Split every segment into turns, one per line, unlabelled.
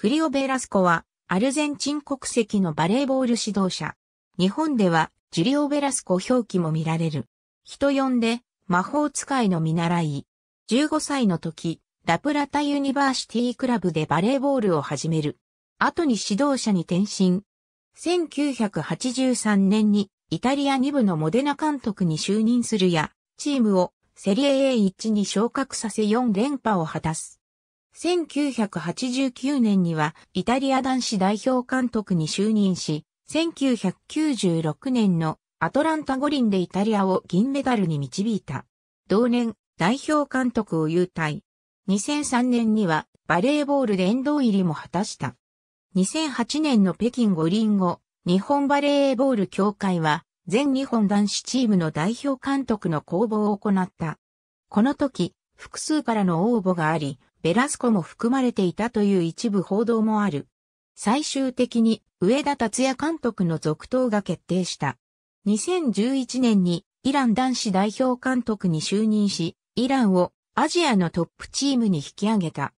フリオ・ベラスコは、アルゼンチン国籍のバレーボール指導者。日本では、ジュリオ・ベラスコ表記も見られる。人呼んで、魔法使いの見習い。15歳の時、ラプラタユニバーシティクラブでバレーボールを始める。後に指導者に転身。1983年に、イタリア2部のモデナ監督に就任するや、チームをセリエ A1 に昇格させ4連覇を果たす。1989年にはイタリア男子代表監督に就任し、1996年のアトランタ五輪でイタリアを銀メダルに導いた。同年、代表監督を優退。2003年にはバレーボールで遠藤入りも果たした。2008年の北京五輪後、日本バレーボール協会は全日本男子チームの代表監督の公募を行った。この時、複数からの応募があり、ベラスコも含まれていたという一部報道もある。最終的に上田達也監督の続投が決定した。2011年にイラン男子代表監督に就任し、イランをアジアのトップチームに引き上げた。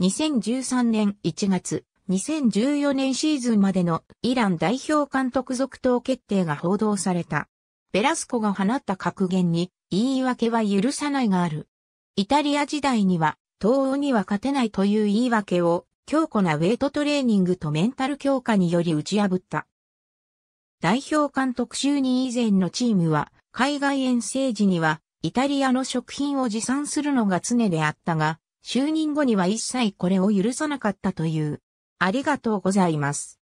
2013年1月、2014年シーズンまでのイラン代表監督続投決定が報道された。ベラスコが放った格言に言い訳は許さないがある。イタリア時代には東欧には勝てないという言い訳を、強固なウェイトトレーニングとメンタル強化により打ち破った。代表監督就任以前のチームは、海外遠征時には、イタリアの食品を持参するのが常であったが、就任後には一切これを許さなかったという。ありがとうございます。